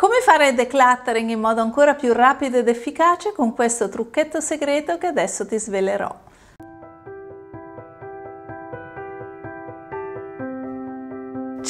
Come fare decluttering in modo ancora più rapido ed efficace con questo trucchetto segreto che adesso ti svelerò.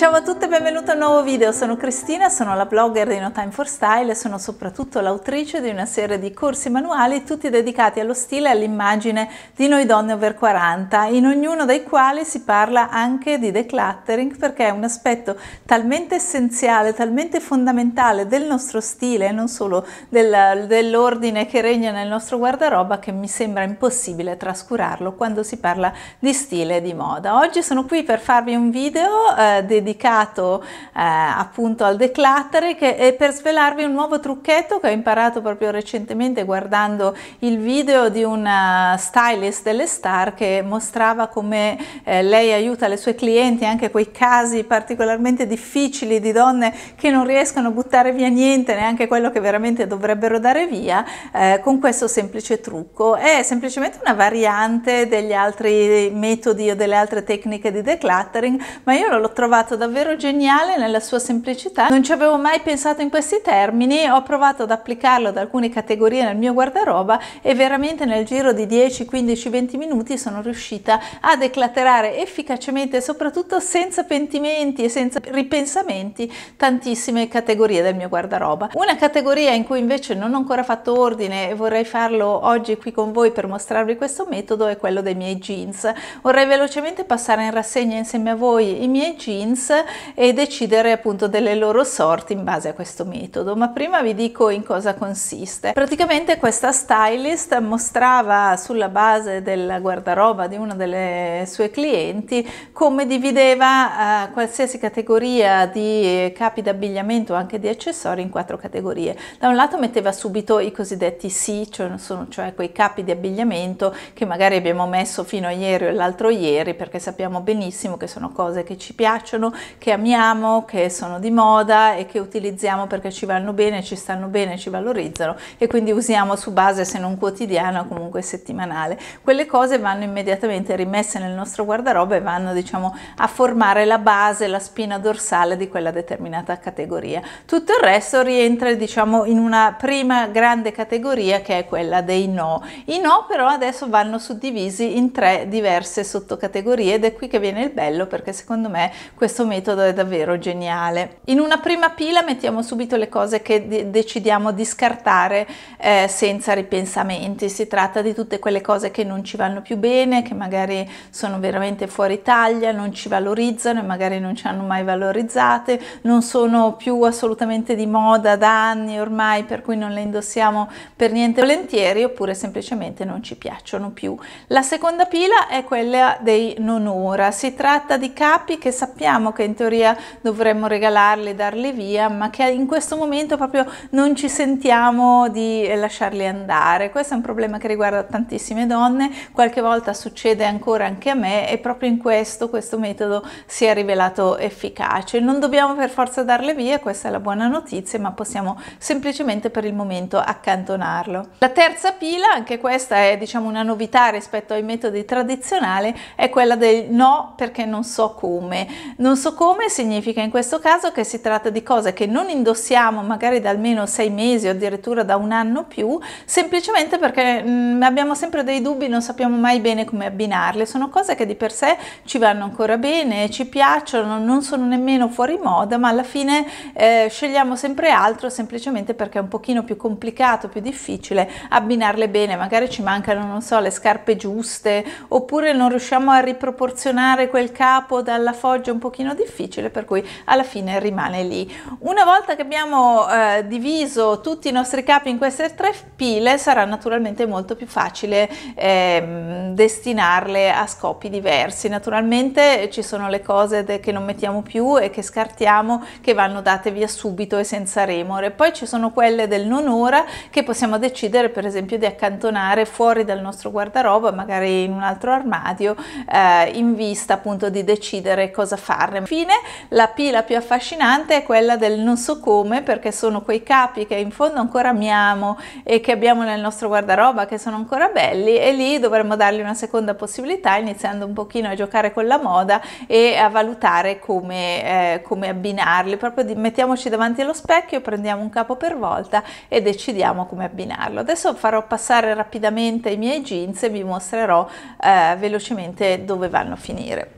Ciao a tutti e benvenuti a un nuovo video, sono Cristina, sono la blogger di No Time for Style e sono soprattutto l'autrice di una serie di corsi manuali tutti dedicati allo stile e all'immagine di noi donne over 40, in ognuno dei quali si parla anche di decluttering perché è un aspetto talmente essenziale, talmente fondamentale del nostro stile e non solo del, dell'ordine che regna nel nostro guardaroba che mi sembra impossibile trascurarlo quando si parla di stile e di moda. Oggi sono qui per farvi un video eh, dedicato dedicato eh, appunto al decluttering e per svelarvi un nuovo trucchetto che ho imparato proprio recentemente guardando il video di una eh, stylist delle star che mostrava come eh, lei aiuta le sue clienti anche quei casi particolarmente difficili di donne che non riescono a buttare via niente, neanche quello che veramente dovrebbero dare via eh, con questo semplice trucco. È semplicemente una variante degli altri metodi o delle altre tecniche di decluttering, ma io l'ho trovato davvero geniale nella sua semplicità, non ci avevo mai pensato in questi termini, ho provato ad applicarlo ad alcune categorie nel mio guardaroba e veramente nel giro di 10, 15, 20 minuti sono riuscita a declaterare efficacemente e soprattutto senza pentimenti e senza ripensamenti tantissime categorie del mio guardaroba. Una categoria in cui invece non ho ancora fatto ordine e vorrei farlo oggi qui con voi per mostrarvi questo metodo è quello dei miei jeans. Vorrei velocemente passare in rassegna insieme a voi i miei jeans e decidere appunto delle loro sorti in base a questo metodo. Ma prima vi dico in cosa consiste. Praticamente questa stylist mostrava sulla base della guardaroba di una delle sue clienti come divideva eh, qualsiasi categoria di eh, capi d'abbigliamento, anche di accessori, in quattro categorie. Da un lato metteva subito i cosiddetti sì, cioè, sono, cioè quei capi di abbigliamento che magari abbiamo messo fino a ieri o l'altro ieri perché sappiamo benissimo che sono cose che ci piacciono che amiamo, che sono di moda e che utilizziamo perché ci vanno bene, ci stanno bene, ci valorizzano e quindi usiamo su base se non quotidiana comunque settimanale. Quelle cose vanno immediatamente rimesse nel nostro guardaroba e vanno diciamo a formare la base, la spina dorsale di quella determinata categoria. Tutto il resto rientra diciamo in una prima grande categoria che è quella dei no. I no però adesso vanno suddivisi in tre diverse sottocategorie ed è qui che viene il bello perché secondo me questo questo metodo è davvero geniale. In una prima pila mettiamo subito le cose che de- decidiamo di scartare eh, senza ripensamenti, si tratta di tutte quelle cose che non ci vanno più bene, che magari sono veramente fuori taglia, non ci valorizzano e magari non ci hanno mai valorizzate, non sono più assolutamente di moda da anni ormai per cui non le indossiamo per niente volentieri oppure semplicemente non ci piacciono più. La seconda pila è quella dei non ora, si tratta di capi che sappiamo sappiamo che in teoria dovremmo regalarli, darli via, ma che in questo momento proprio non ci sentiamo di eh, lasciarli andare. Questo è un problema che riguarda tantissime donne, qualche volta succede ancora anche a me e proprio in questo questo metodo si è rivelato efficace. Non dobbiamo per forza darle via, questa è la buona notizia, ma possiamo semplicemente per il momento accantonarlo. La terza pila, anche questa è diciamo una novità rispetto ai metodi tradizionali, è quella del no perché non so come. Non so come significa in questo caso che si tratta di cose che non indossiamo magari da almeno sei mesi o addirittura da un anno più, semplicemente perché mh, mm, abbiamo sempre dei dubbi, non sappiamo mai bene come abbinarle. Sono cose che di per sé ci vanno ancora bene, ci piacciono, non sono nemmeno fuori moda, ma alla fine eh, scegliamo sempre altro semplicemente perché è un pochino più complicato, più difficile abbinarle bene. Magari ci mancano, non so, le scarpe giuste oppure non riusciamo a riproporzionare quel capo dalla foggia un pochino meno difficile, per cui alla fine rimane lì. Una volta che abbiamo eh, diviso tutti i nostri capi in queste tre pile, sarà naturalmente molto più facile eh, destinarle a scopi diversi. Naturalmente eh, ci sono le cose che non mettiamo più e che scartiamo, che vanno date via subito e senza remore. Poi ci sono quelle del non ora che possiamo decidere per esempio di accantonare fuori dal nostro guardaroba, magari in un altro armadio, eh, in vista appunto di decidere cosa farne Infine la pila più affascinante è quella del non so come perché sono quei capi che in fondo ancora amiamo e che abbiamo nel nostro guardaroba che sono ancora belli e lì dovremmo dargli una seconda possibilità iniziando un pochino a giocare con la moda e a valutare come, eh, come abbinarli. Proprio di, mettiamoci davanti allo specchio, prendiamo un capo per volta e decidiamo come abbinarlo. Adesso farò passare rapidamente i miei jeans e vi mostrerò eh, velocemente dove vanno a finire.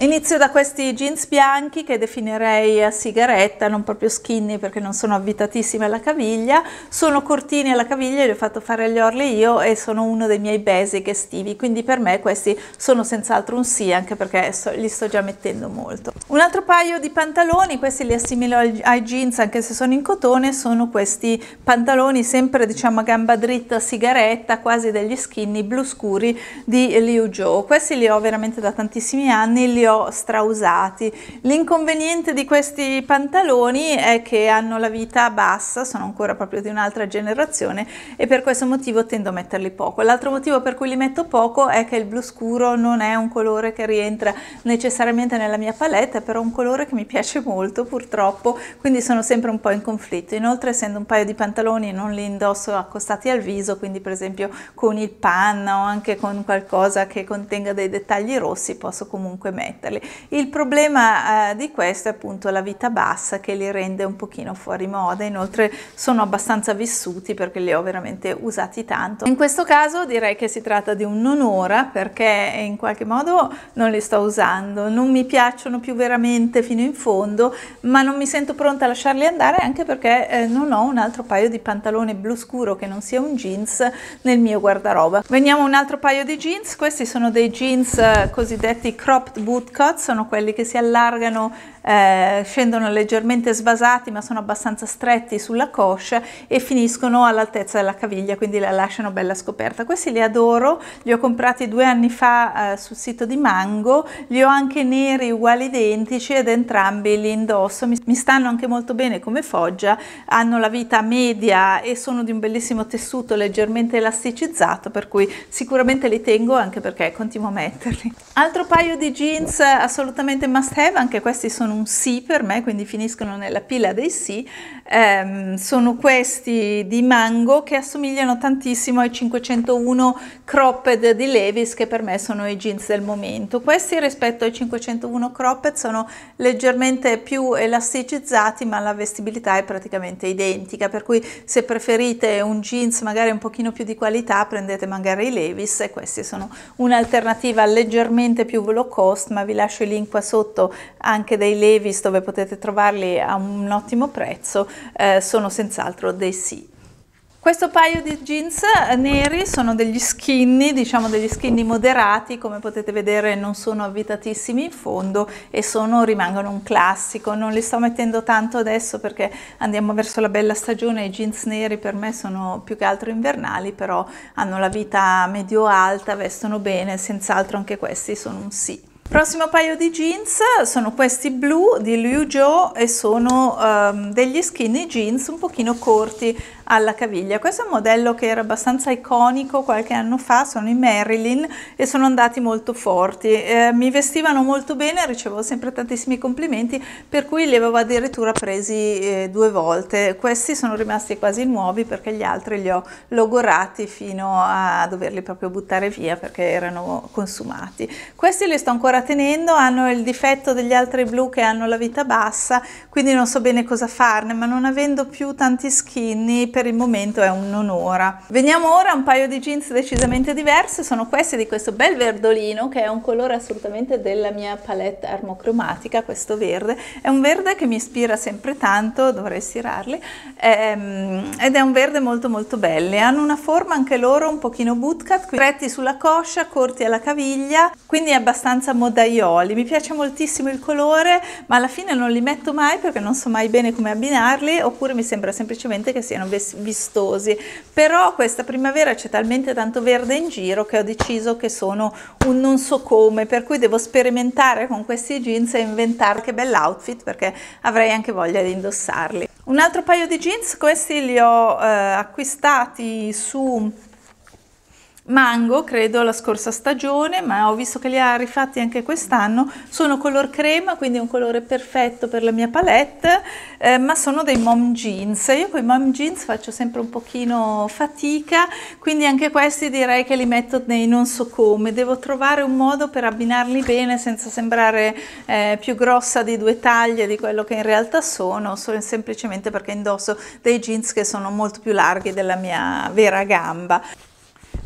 Inizio da questi jeans bianchi che definirei a sigaretta, non proprio skinny perché non sono avvitatissime alla caviglia, sono cortini alla caviglia, li ho fatto fare gli orli io e sono uno dei miei basic estivi, quindi per me questi sono senz'altro un sì anche perché so, li sto già mettendo molto. Un altro paio di pantaloni, questi li assimilo ai jeans anche se sono in cotone, sono questi pantaloni sempre diciamo a gamba dritta sigaretta, quasi degli skinny blu scuri di Liu Joe. Questi li ho veramente da tantissimi anni, li ho strausati. L'inconveniente di questi pantaloni è che hanno la vita bassa, sono ancora proprio di un'altra generazione e per questo motivo tendo a metterli poco. L'altro motivo per cui li metto poco è che il blu scuro non è un colore che rientra necessariamente nella mia palette, è però un colore che mi piace molto purtroppo, quindi sono sempre un po' in conflitto. Inoltre essendo un paio di pantaloni non li indosso accostati al viso, quindi per esempio con il panna o anche con qualcosa che contenga dei dettagli rossi posso comunque mettere metterli. Il problema eh, di questo è appunto la vita bassa che li rende un pochino fuori moda, inoltre sono abbastanza vissuti perché li ho veramente usati tanto. In questo caso direi che si tratta di un non ora perché in qualche modo non li sto usando, non mi piacciono più veramente fino in fondo, ma non mi sento pronta a lasciarli andare anche perché eh, non ho un altro paio di pantaloni blu scuro che non sia un jeans nel mio guardaroba. Veniamo a un altro paio di jeans, questi sono dei jeans eh, cosiddetti cropped boot woodcut sono quelli che si allargano, eh, scendono leggermente svasati ma sono abbastanza stretti sulla coscia e finiscono all'altezza della caviglia, quindi la lasciano bella scoperta. Questi li adoro, li ho comprati due anni fa eh, sul sito di Mango, li ho anche neri uguali identici ed entrambi li indosso, mi, mi stanno anche molto bene come foggia, hanno la vita media e sono di un bellissimo tessuto leggermente elasticizzato per cui sicuramente li tengo anche perché continuo a metterli. Altro paio di jeans Jeans assolutamente must have, anche questi sono un sì per me, quindi finiscono nella pila dei sì. Um, sono questi di Mango che assomigliano tantissimo ai 501 Cropped di Levis che per me sono i jeans del momento. Questi rispetto ai 501 Cropped sono leggermente più elasticizzati ma la vestibilità è praticamente identica, per cui se preferite un jeans magari un pochino più di qualità prendete magari i Levis e questi sono un'alternativa leggermente più low cost ma vi lascio il link qua sotto anche dei Levis dove potete trovarli a un ottimo prezzo, eh, sono senz'altro dei sì. Questo paio di jeans eh, neri sono degli skinny, diciamo degli skinny moderati, come potete vedere non sono avvitatissimi in fondo e sono, rimangono un classico, non li sto mettendo tanto adesso perché andiamo verso la bella stagione, i jeans neri per me sono più che altro invernali, però hanno la vita medio-alta, vestono bene, senz'altro anche questi sono un sì. Prossimo paio di jeans sono questi blu di Liu Jo e sono um, degli skinny jeans un pochino corti, alla caviglia. Questo è un modello che era abbastanza iconico qualche anno fa, sono i Marilyn e sono andati molto forti. Eh, mi vestivano molto bene, ricevo sempre tantissimi complimenti, per cui li avevo addirittura presi eh, due volte. Questi sono rimasti quasi nuovi perché gli altri li ho logorati fino a doverli proprio buttare via perché erano consumati. Questi li sto ancora tenendo, hanno il difetto degli altri blu che hanno la vita bassa, quindi non so bene cosa farne, ma non avendo più tanti skinny per il momento è un non ora. Veniamo ora a un paio di jeans decisamente diverse, sono questi di questo bel verdolino che è un colore assolutamente della mia palette armocromatica, questo verde. È un verde che mi ispira sempre tanto, dovrei stirarli, ehm, ed è un verde molto molto belle, Hanno una forma anche loro un pochino bootcut, stretti sulla coscia, corti alla caviglia, quindi abbastanza modaioli. Mi piace moltissimo il colore, ma alla fine non li metto mai perché non so mai bene come abbinarli, oppure mi sembra semplicemente che siano vestiti vistosi, però questa primavera c'è talmente tanto verde in giro che ho deciso che sono un non so come, per cui devo sperimentare con questi jeans e inventare che bell'outfit perché avrei anche voglia di indossarli. Un altro paio di jeans, questi li ho eh, acquistati su mango, credo, la scorsa stagione, ma ho visto che li ha rifatti anche quest'anno. Sono color crema, quindi un colore perfetto per la mia palette, eh, ma sono dei mom jeans. Io con i mom jeans faccio sempre un pochino fatica, quindi anche questi direi che li metto nei non so come. Devo trovare un modo per abbinarli bene senza sembrare eh, più grossa di due taglie di quello che in realtà sono, solo semplicemente perché indosso dei jeans che sono molto più larghi della mia vera gamba.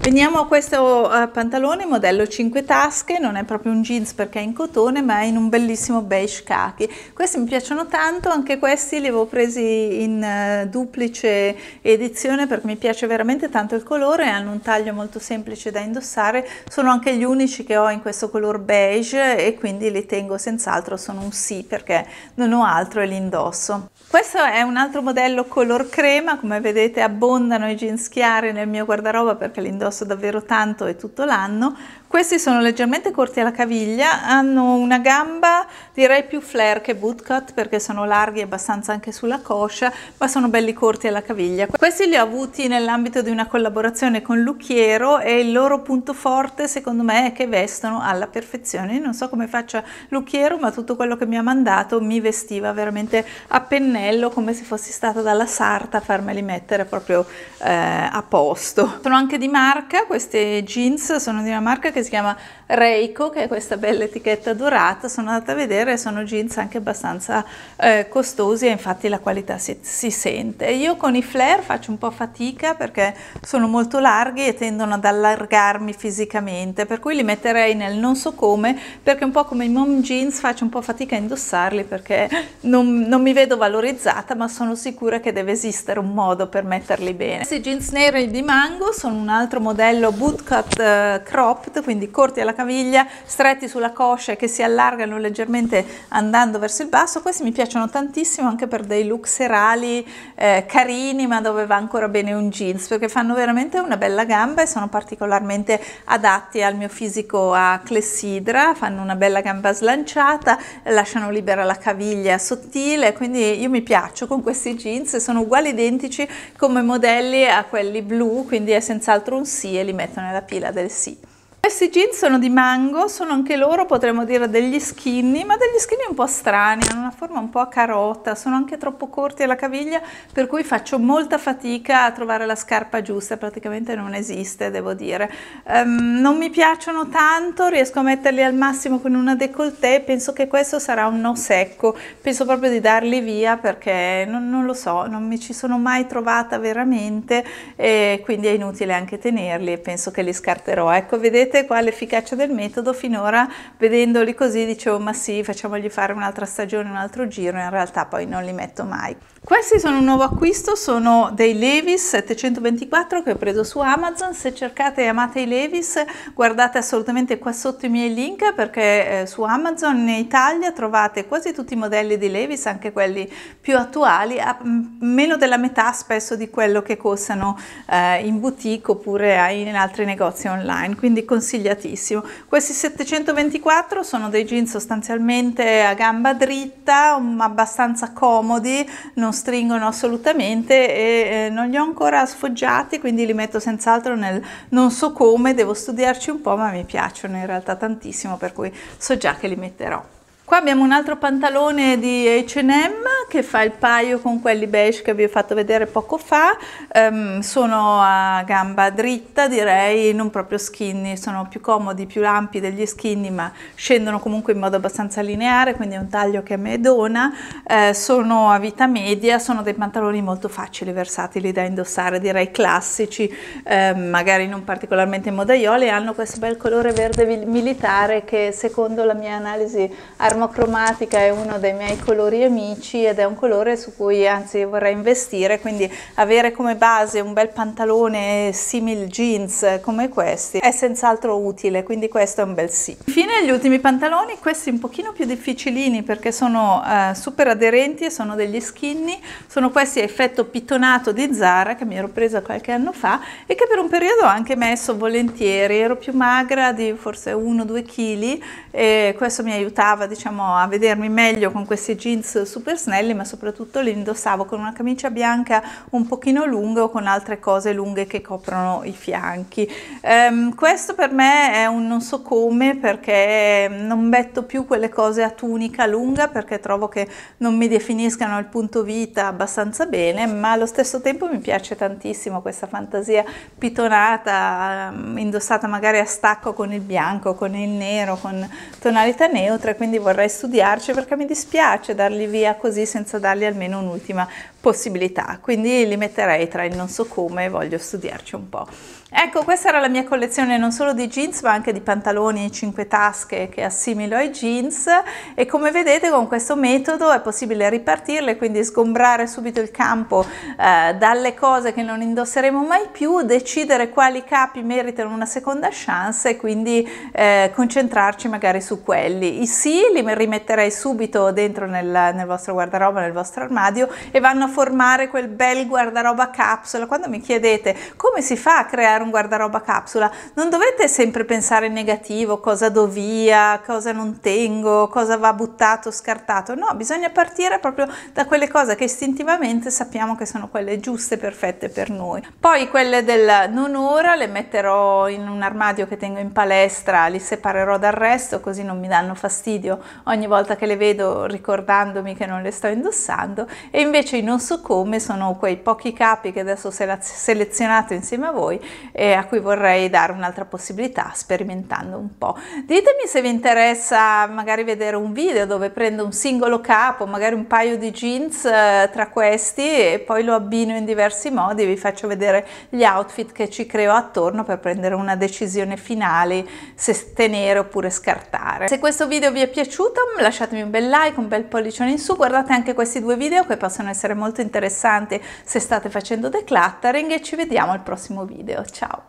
Veniamo a questo uh, pantalone modello 5 tasche, non è proprio un jeans perché è in cotone ma è in un bellissimo beige khaki. Questi mi piacciono tanto, anche questi li avevo presi in uh, duplice edizione perché mi piace veramente tanto il colore, hanno un taglio molto semplice da indossare, sono anche gli unici che ho in questo color beige e quindi li tengo senz'altro, sono un sì perché non ho altro e li indosso. Questo è un altro modello color crema, come vedete abbondano i jeans chiari nel mio guardaroba perché li indosso addosso davvero tanto e tutto l'anno, questi sono leggermente corti alla caviglia, hanno una gamba direi più flare che bootcut perché sono larghi abbastanza anche sulla coscia, ma sono belli corti alla caviglia. Questi li ho avuti nell'ambito di una collaborazione con Lucchiero e il loro punto forte secondo me è che vestono alla perfezione. non so come faccia Lucchiero, ma tutto quello che mi ha mandato mi vestiva veramente a pennello come se fossi stata dalla sarta a farmeli mettere proprio eh, a posto. Sono anche di marca, queste jeans sono di una marca che si chiama Reiko, che è questa bella etichetta dorata, sono andata a vedere, sono jeans anche abbastanza eh, costosi e infatti la qualità si, si, sente. Io con i flare faccio un po' fatica perché sono molto larghi e tendono ad allargarmi fisicamente, per cui li metterei nel non so come, perché un po' come i mom jeans faccio un po' fatica a indossarli perché non, non mi vedo valorizzata, ma sono sicura che deve esistere un modo per metterli bene. Questi jeans neri di mango sono un altro modello bootcut uh, cropped, quindi corti alla caviglia, stretti sulla coscia che si allargano leggermente andando verso il basso. Questi mi piacciono tantissimo anche per dei look serali eh, carini, ma dove va ancora bene un jeans, perché fanno veramente una bella gamba e sono particolarmente adatti al mio fisico a clessidra, fanno una bella gamba slanciata, lasciano libera la caviglia sottile, quindi io mi piaccio con questi jeans, sono uguali identici come modelli a quelli blu, quindi è senz'altro un sì e li metto nella pila del sì. Questi jeans sono di mango, sono anche loro potremmo dire degli skinny, ma degli skinny un po' strani, hanno una forma un po' a carota, sono anche troppo corti alla caviglia per cui faccio molta fatica a trovare la scarpa giusta, praticamente non esiste devo dire. Um, non mi piacciono tanto, riesco a metterli al massimo con una décolleté, penso che questo sarà un no secco, penso proprio di darli via perché non, non lo so, non mi ci sono mai trovata veramente e quindi è inutile anche tenerli e penso che li scarterò. Ecco vedete vedete qua l'efficacia del metodo finora vedendoli così dicevo ma sì facciamogli fare un'altra stagione un altro giro in realtà poi non li metto mai questi sono un nuovo acquisto, sono dei Levis 724 che ho preso su Amazon, se cercate e amate i Levis guardate assolutamente qua sotto i miei link perché eh, su Amazon in Italia trovate quasi tutti i modelli di Levis, anche quelli più attuali, a meno della metà spesso di quello che costano eh, in boutique oppure in altri negozi online, quindi consigliatissimo. Questi 724 sono dei jeans sostanzialmente a gamba dritta, abbastanza comodi, non non stringono assolutamente e eh, non li ho ancora sfoggiati, quindi li metto senz'altro nel non so come, devo studiarci un po', ma mi piacciono in realtà tantissimo, per cui so già che li metterò. Qua abbiamo un altro pantalone di H&M che fa il paio con quelli beige che vi ho fatto vedere poco fa, um, sono a gamba dritta direi, non proprio skinny, sono più comodi, più ampi degli skinny ma scendono comunque in modo abbastanza lineare, quindi è un taglio che a me dona, eh, sono a vita media, sono dei pantaloni molto facili, versatili da indossare, direi classici, eh, magari non particolarmente modaioli, hanno questo bel colore verde militare che secondo la mia analisi armonica Diciamo, cromatica è uno dei miei colori amici ed è un colore su cui anzi vorrei investire, quindi avere come base un bel pantalone simil jeans come questi è senz'altro utile, quindi questo è un bel sì. Infine gli ultimi pantaloni, questi un pochino più difficilini perché sono eh, super aderenti e sono degli skinny, sono questi a effetto pitonato di Zara che mi ero presa qualche anno fa e che per un periodo ho anche messo volentieri, ero più magra di forse 1-2 kg e questo mi aiutava diciamo diciamo, a vedermi meglio con questi jeans super snelli, ma soprattutto li indossavo con una camicia bianca un pochino lunga o con altre cose lunghe che coprono i fianchi. Ehm, questo per me è un non so come perché non metto più quelle cose a tunica lunga perché trovo che non mi definiscano il punto vita abbastanza bene, ma allo stesso tempo mi piace tantissimo questa fantasia pitonata, ehm, indossata magari a stacco con il bianco, con il nero, con tonalità neutra, quindi vorrei vorrei studiarci perché mi dispiace darli via così senza dargli almeno un'ultima possibilità, quindi li metterei tra il non so come e voglio studiarci un po'. Ecco, questa era la mia collezione non solo di jeans ma anche di pantaloni 5 tasche che assimilo ai jeans e come vedete con questo metodo è possibile ripartirle, quindi sgombrare subito il campo eh, dalle cose che non indosseremo mai più, decidere quali capi meritano una seconda chance e quindi eh, concentrarci magari su quelli. I sì li rimetterei subito dentro nel, nel vostro guardaroba, nel vostro armadio e vanno a formare quel bel guardaroba capsula. Quando mi chiedete come si fa a creare un guardaroba capsula, non dovete sempre pensare in negativo, cosa do via, cosa non tengo, cosa va buttato, scartato, no, bisogna partire proprio da quelle cose che istintivamente sappiamo che sono quelle giuste, perfette per noi. Poi quelle del non ora le metterò in un armadio che tengo in palestra, li separerò dal resto così non mi danno fastidio ogni volta che le vedo ricordandomi che non le sto indossando e invece i non so come sono quei pochi capi che adesso selezionate insieme a voi e a cui vorrei dare un'altra possibilità sperimentando un po'. Ditemi se vi interessa magari vedere un video dove prendo un singolo capo, magari un paio di jeans eh, tra questi e poi lo abbino in diversi modi, vi faccio vedere gli outfit che ci creo attorno per prendere una decisione finale se tenere oppure scartare. Se questo video vi è piaciuto lasciatemi un bel like, un bel pollicione in su, guardate anche questi due video che possono essere molto interessanti se state facendo decluttering e ci vediamo al prossimo video. Ciao! Tchau!